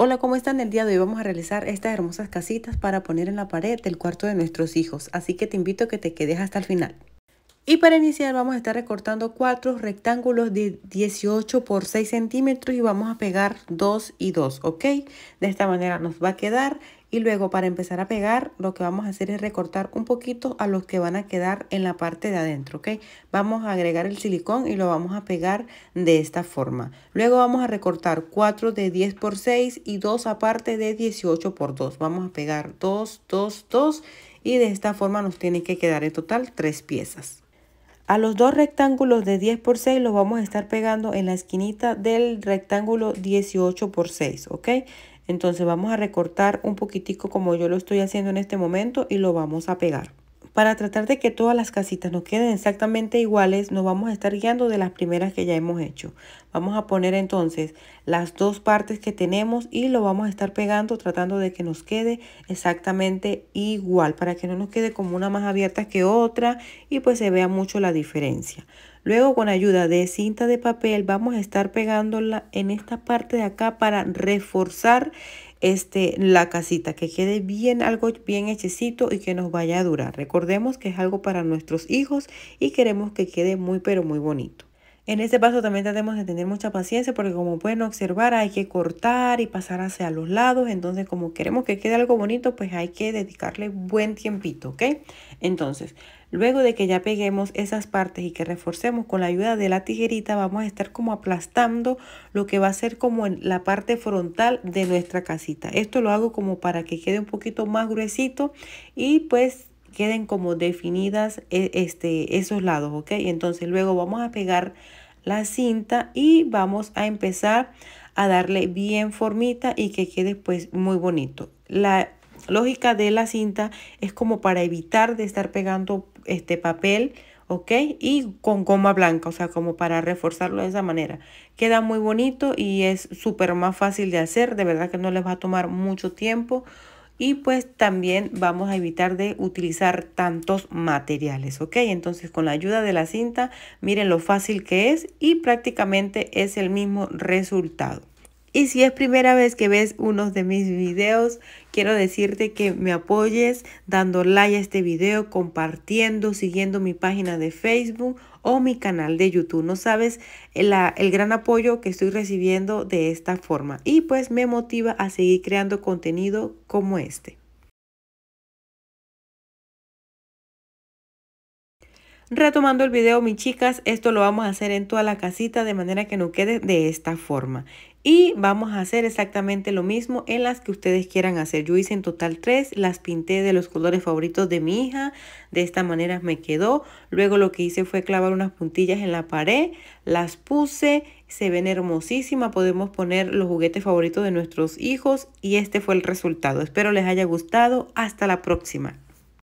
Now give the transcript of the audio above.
Hola, ¿cómo están? El día de hoy vamos a realizar estas hermosas casitas para poner en la pared del cuarto de nuestros hijos, así que te invito a que te quedes hasta el final. Y para iniciar vamos a estar recortando cuatro rectángulos de 18 por 6 centímetros y vamos a pegar 2 y 2, ¿ok? De esta manera nos va a quedar y luego para empezar a pegar, lo que vamos a hacer es recortar un poquito a los que van a quedar en la parte de adentro, ¿ok? Vamos a agregar el silicón y lo vamos a pegar de esta forma. Luego vamos a recortar 4 de 10 por 6 y 2 aparte de 18 por 2. Vamos a pegar 2, 2, 2 y de esta forma nos tiene que quedar en total 3 piezas. A los dos rectángulos de 10 por 6 los vamos a estar pegando en la esquinita del rectángulo 18 por 6, ¿ok? Entonces vamos a recortar un poquitico como yo lo estoy haciendo en este momento y lo vamos a pegar. Para tratar de que todas las casitas nos queden exactamente iguales, nos vamos a estar guiando de las primeras que ya hemos hecho. Vamos a poner entonces las dos partes que tenemos y lo vamos a estar pegando tratando de que nos quede exactamente igual para que no nos quede como una más abierta que otra y pues se vea mucho la diferencia. Luego con ayuda de cinta de papel vamos a estar pegándola en esta parte de acá para reforzar este, la casita, que quede bien algo bien hechecito y que nos vaya a durar. Recordemos que es algo para nuestros hijos y queremos que quede muy pero muy bonito. En este paso también tenemos de tener mucha paciencia porque como pueden observar hay que cortar y pasar hacia los lados. Entonces como queremos que quede algo bonito pues hay que dedicarle buen tiempito, ¿ok? Entonces luego de que ya peguemos esas partes y que reforcemos con la ayuda de la tijerita vamos a estar como aplastando lo que va a ser como en la parte frontal de nuestra casita. Esto lo hago como para que quede un poquito más gruesito y pues queden como definidas e, este, esos lados, ¿ok? Entonces luego vamos a pegar la cinta y vamos a empezar a darle bien formita y que quede pues muy bonito. La lógica de la cinta es como para evitar de estar pegando este papel, ¿ok? Y con goma blanca, o sea, como para reforzarlo de esa manera. Queda muy bonito y es súper más fácil de hacer, de verdad que no les va a tomar mucho tiempo y pues también vamos a evitar de utilizar tantos materiales ok entonces con la ayuda de la cinta miren lo fácil que es y prácticamente es el mismo resultado y si es primera vez que ves uno de mis videos, quiero decirte que me apoyes dando like a este video, compartiendo, siguiendo mi página de Facebook o mi canal de YouTube. No sabes el, el gran apoyo que estoy recibiendo de esta forma y pues me motiva a seguir creando contenido como este. Retomando el video, mis chicas, esto lo vamos a hacer en toda la casita de manera que no quede de esta forma. Y vamos a hacer exactamente lo mismo en las que ustedes quieran hacer. Yo hice en total tres, las pinté de los colores favoritos de mi hija. De esta manera me quedó. Luego lo que hice fue clavar unas puntillas en la pared, las puse, se ven hermosísimas. Podemos poner los juguetes favoritos de nuestros hijos y este fue el resultado. Espero les haya gustado. Hasta la próxima.